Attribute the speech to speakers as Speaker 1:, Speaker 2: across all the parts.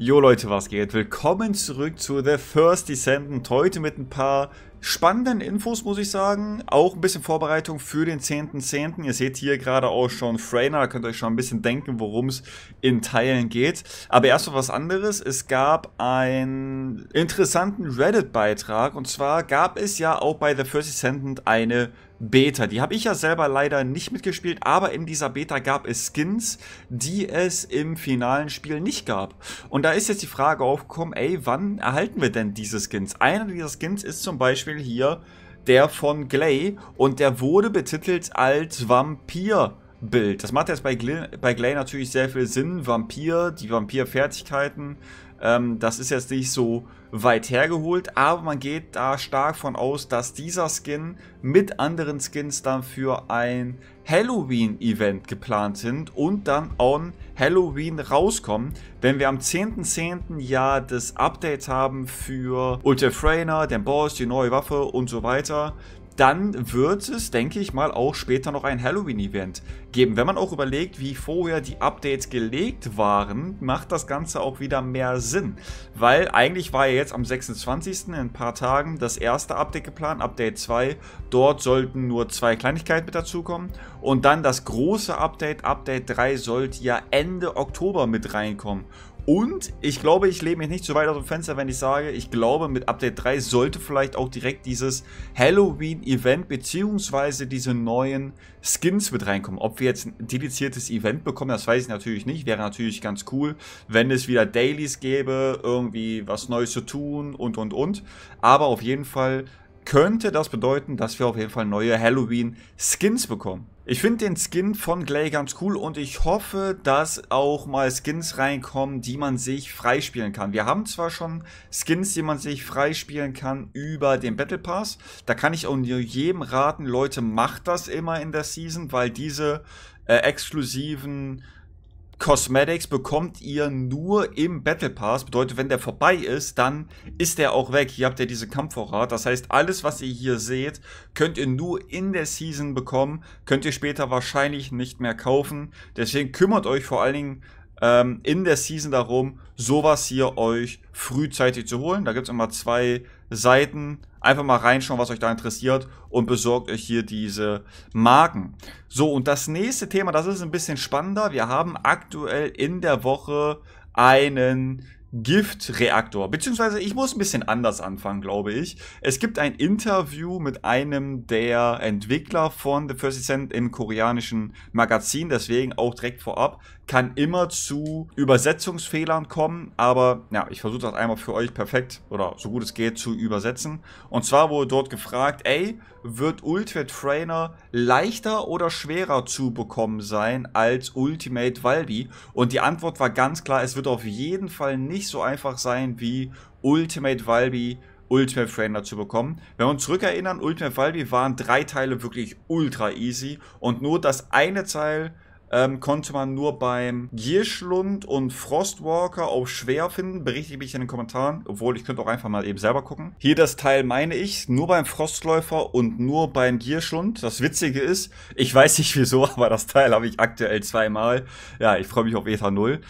Speaker 1: Jo Leute, was geht? Willkommen zurück zu The First Descendant. Heute mit ein paar spannenden Infos, muss ich sagen. Auch ein bisschen Vorbereitung für den 10.10. .10. Ihr seht hier gerade auch schon Frainer, da könnt ihr euch schon ein bisschen denken, worum es in Teilen geht. Aber erst noch was anderes. Es gab einen interessanten Reddit-Beitrag. Und zwar gab es ja auch bei The First Descendant eine Beta. Die habe ich ja selber leider nicht mitgespielt, aber in dieser Beta gab es Skins, die es im finalen Spiel nicht gab. Und da ist jetzt die Frage aufgekommen, ey, wann erhalten wir denn diese Skins? Einer dieser Skins ist zum Beispiel hier der von Glay und der wurde betitelt als Vampir. Bild. Das macht jetzt bei Glay, natürlich sehr viel Sinn. Vampir, die Vampir-Fertigkeiten, ähm, das ist jetzt nicht so weit hergeholt, aber man geht da stark von aus, dass dieser Skin mit anderen Skins dann für ein Halloween-Event geplant sind und dann on Halloween rauskommen. Wenn wir am 10.10. .10. ja das Update haben für Ultra Trainer, den Boss, die neue Waffe und so weiter dann wird es, denke ich mal, auch später noch ein Halloween-Event geben. Wenn man auch überlegt, wie vorher die Updates gelegt waren, macht das Ganze auch wieder mehr Sinn. Weil eigentlich war ja jetzt am 26. in ein paar Tagen das erste Update geplant, Update 2. Dort sollten nur zwei Kleinigkeiten mit dazukommen. Und dann das große Update, Update 3, sollte ja Ende Oktober mit reinkommen. Und ich glaube, ich lebe mich nicht so weit aus dem Fenster, wenn ich sage, ich glaube, mit Update 3 sollte vielleicht auch direkt dieses Halloween-Event bzw. diese neuen Skins mit reinkommen. Ob wir jetzt ein dediziertes Event bekommen, das weiß ich natürlich nicht. Wäre natürlich ganz cool, wenn es wieder Dailies gäbe, irgendwie was Neues zu tun und, und, und. Aber auf jeden Fall könnte das bedeuten, dass wir auf jeden Fall neue Halloween-Skins bekommen. Ich finde den Skin von Glay ganz cool und ich hoffe, dass auch mal Skins reinkommen, die man sich freispielen kann. Wir haben zwar schon Skins, die man sich freispielen kann über den Battle Pass. Da kann ich auch nur jedem raten, Leute, macht das immer in der Season, weil diese äh, exklusiven Cosmetics bekommt ihr nur im Battle Pass. Bedeutet, wenn der vorbei ist, dann ist der auch weg. Hier habt ihr diesen Kampfvorrat. Das heißt, alles, was ihr hier seht, könnt ihr nur in der Season bekommen. Könnt ihr später wahrscheinlich nicht mehr kaufen. Deswegen kümmert euch vor allen Dingen ähm, in der Season darum, sowas hier euch frühzeitig zu holen. Da gibt es immer zwei Seiten. Einfach mal reinschauen, was euch da interessiert und besorgt euch hier diese Marken. So, und das nächste Thema, das ist ein bisschen spannender. Wir haben aktuell in der Woche einen Giftreaktor. Beziehungsweise ich muss ein bisschen anders anfangen, glaube ich. Es gibt ein Interview mit einem der Entwickler von The First Descent im koreanischen Magazin, deswegen auch direkt vorab kann immer zu Übersetzungsfehlern kommen, aber ja, ich versuche das einmal für euch perfekt oder so gut es geht zu übersetzen. Und zwar wurde dort gefragt, ey, wird Ultimate Trainer leichter oder schwerer zu bekommen sein als Ultimate Valby? Und die Antwort war ganz klar, es wird auf jeden Fall nicht so einfach sein wie Ultimate Valby Ultimate Trainer zu bekommen. Wenn wir uns zurückerinnern, Ultimate Valby waren drei Teile wirklich ultra easy und nur das eine Teil ähm, konnte man nur beim Gierschlund und Frostwalker auf schwer finden. Berichte ich mich in den Kommentaren. Obwohl, ich könnte auch einfach mal eben selber gucken. Hier das Teil meine ich, nur beim Frostläufer und nur beim Gierschlund. Das Witzige ist, ich weiß nicht wieso, aber das Teil habe ich aktuell zweimal. Ja, ich freue mich auf Ether 0.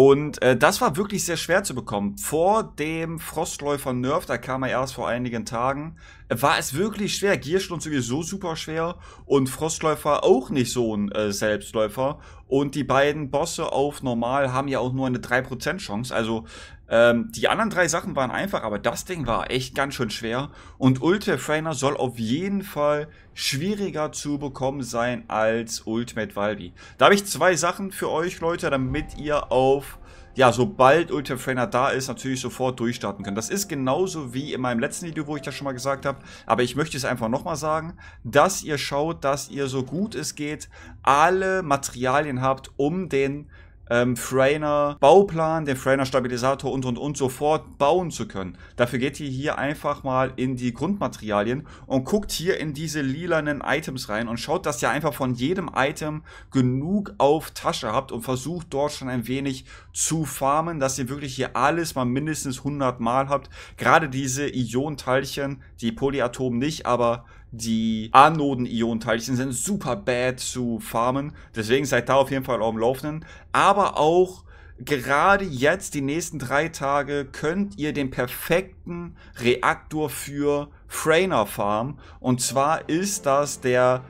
Speaker 1: Und äh, das war wirklich sehr schwer zu bekommen. Vor dem Frostläufer Nerf, da kam er erst vor einigen Tagen, äh, war es wirklich schwer. Gierschlund sowieso super schwer und Frostläufer auch nicht so ein äh, Selbstläufer. Und die beiden Bosse auf normal haben ja auch nur eine 3% Chance. Also ähm, die anderen drei Sachen waren einfach, aber das Ding war echt ganz schön schwer. Und Ultimate Trainer soll auf jeden Fall schwieriger zu bekommen sein als Ultimate Valby. Da habe ich zwei Sachen für euch, Leute, damit ihr auf ja, sobald Ultra Trainer da ist, natürlich sofort durchstarten können. Das ist genauso wie in meinem letzten Video, wo ich das schon mal gesagt habe, aber ich möchte es einfach nochmal sagen, dass ihr schaut, dass ihr so gut es geht alle Materialien habt, um den ähm, Frainer Bauplan, den Frainer Stabilisator und und und sofort bauen zu können. Dafür geht ihr hier einfach mal in die Grundmaterialien und guckt hier in diese lilanen Items rein und schaut, dass ihr einfach von jedem Item genug auf Tasche habt und versucht dort schon ein wenig zu farmen, dass ihr wirklich hier alles mal mindestens 100 Mal habt. Gerade diese Ionenteilchen, die Polyatomen nicht, aber die Anoden-Ionen-Teilchen sind super bad zu farmen. Deswegen seid da auf jeden Fall auf dem Laufenden. Aber auch gerade jetzt, die nächsten drei Tage, könnt ihr den perfekten Reaktor für Frainer farmen. Und zwar ist das der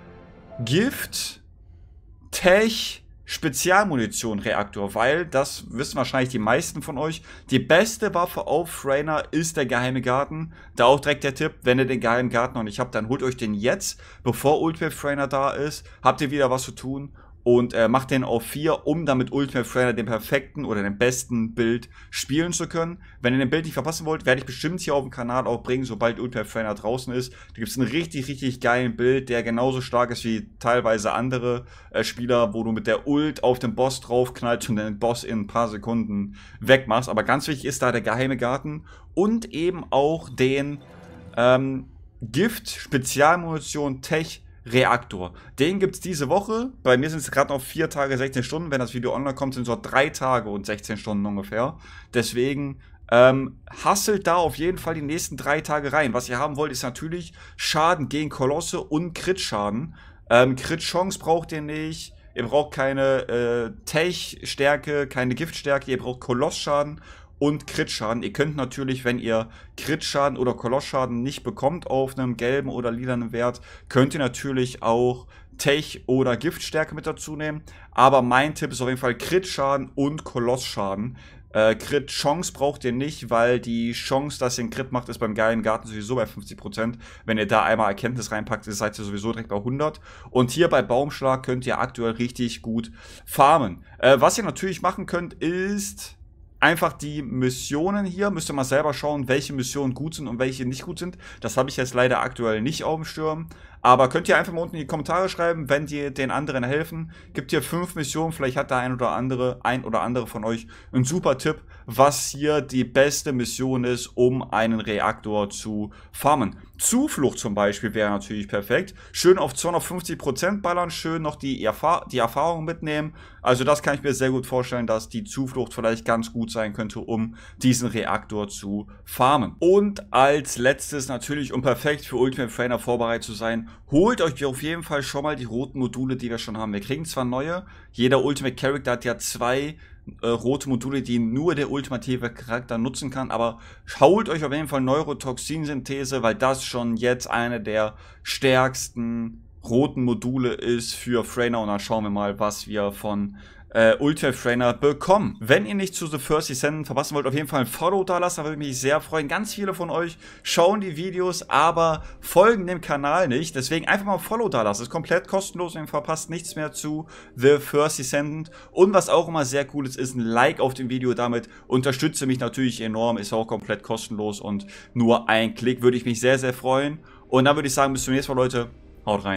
Speaker 1: Gift Tech Spezialmunition-Reaktor, weil, das wissen wahrscheinlich die meisten von euch, die beste Waffe auf Rainer ist der geheime Garten. Da auch direkt der Tipp, wenn ihr den geheimen Garten noch nicht habt, dann holt euch den jetzt, bevor Ultimate Rainer da ist. Habt ihr wieder was zu tun und äh, macht den auf 4, um damit Ultimate Trainer den perfekten oder den besten Bild spielen zu können. Wenn ihr den Bild nicht verpassen wollt, werde ich bestimmt hier auf dem Kanal auch bringen, sobald Ultimate Trainer draußen ist. Da gibt es einen richtig, richtig geilen Bild, der genauso stark ist wie teilweise andere äh, Spieler, wo du mit der Ult auf den Boss draufknallst und den Boss in ein paar Sekunden wegmachst. Aber ganz wichtig ist da der geheime Garten und eben auch den ähm, Gift, Spezialmunition, Tech, Reaktor. Den gibt es diese Woche. Bei mir sind es gerade noch 4 Tage, 16 Stunden. Wenn das Video online kommt, sind es noch 3 Tage und 16 Stunden ungefähr. Deswegen ähm, hasselt da auf jeden Fall die nächsten 3 Tage rein. Was ihr haben wollt, ist natürlich Schaden gegen Kolosse und Crit-Schaden. Ähm, Crit-Chance braucht ihr nicht. Ihr braucht keine äh, Tech-Stärke, keine Giftstärke. Ihr braucht Kolossschaden und Crit-Schaden. Ihr könnt natürlich, wenn ihr Crit-Schaden oder Koloss-Schaden nicht bekommt auf einem gelben oder lilanen Wert, könnt ihr natürlich auch Tech oder Giftstärke mit dazu nehmen. Aber mein Tipp ist auf jeden Fall Crit-Schaden und Kolossschaden. Äh, Crit Chance braucht ihr nicht, weil die Chance, dass ihr einen Crit macht, ist beim geilen Garten sowieso bei 50%. Wenn ihr da einmal Erkenntnis reinpackt, seid ihr sowieso direkt bei 100. Und hier bei Baumschlag könnt ihr aktuell richtig gut farmen. Äh, was ihr natürlich machen könnt, ist einfach die Missionen hier, müsste man selber schauen, welche Missionen gut sind und welche nicht gut sind. Das habe ich jetzt leider aktuell nicht auf dem Sturm. Aber könnt ihr einfach mal unten in die Kommentare schreiben, wenn die den anderen helfen. Gibt hier fünf Missionen, vielleicht hat der ein oder andere, ein oder andere von euch einen super Tipp, was hier die beste Mission ist, um einen Reaktor zu farmen. Zuflucht zum Beispiel wäre natürlich perfekt. Schön auf 250% ballern, schön noch die, Erfa die Erfahrung mitnehmen. Also das kann ich mir sehr gut vorstellen, dass die Zuflucht vielleicht ganz gut sein könnte, um diesen Reaktor zu farmen. Und als letztes natürlich, um perfekt für Ultimate Trainer vorbereitet zu sein, holt euch auf jeden Fall schon mal die roten Module, die wir schon haben. Wir kriegen zwar neue, jeder Ultimate Character hat ja zwei äh, rote Module, die nur der ultimative Charakter nutzen kann, aber holt euch auf jeden Fall Neurotoxinsynthese, weil das schon jetzt eine der stärksten roten Module ist für Freyna und dann schauen wir mal, was wir von äh, Ultimate Trainer bekommen. Wenn ihr nicht zu The First Descendant verpassen wollt, auf jeden Fall ein Follow da lassen, da würde ich mich sehr freuen. Ganz viele von euch schauen die Videos, aber folgen dem Kanal nicht. Deswegen einfach mal ein Follow da lassen. Ist komplett kostenlos und ihr verpasst nichts mehr zu The First Descendant. Und was auch immer sehr cool ist, ist ein Like auf dem Video. Damit unterstütze mich natürlich enorm. Ist auch komplett kostenlos und nur ein Klick würde ich mich sehr, sehr freuen. Und dann würde ich sagen, bis zum nächsten Mal, Leute. Haut rein.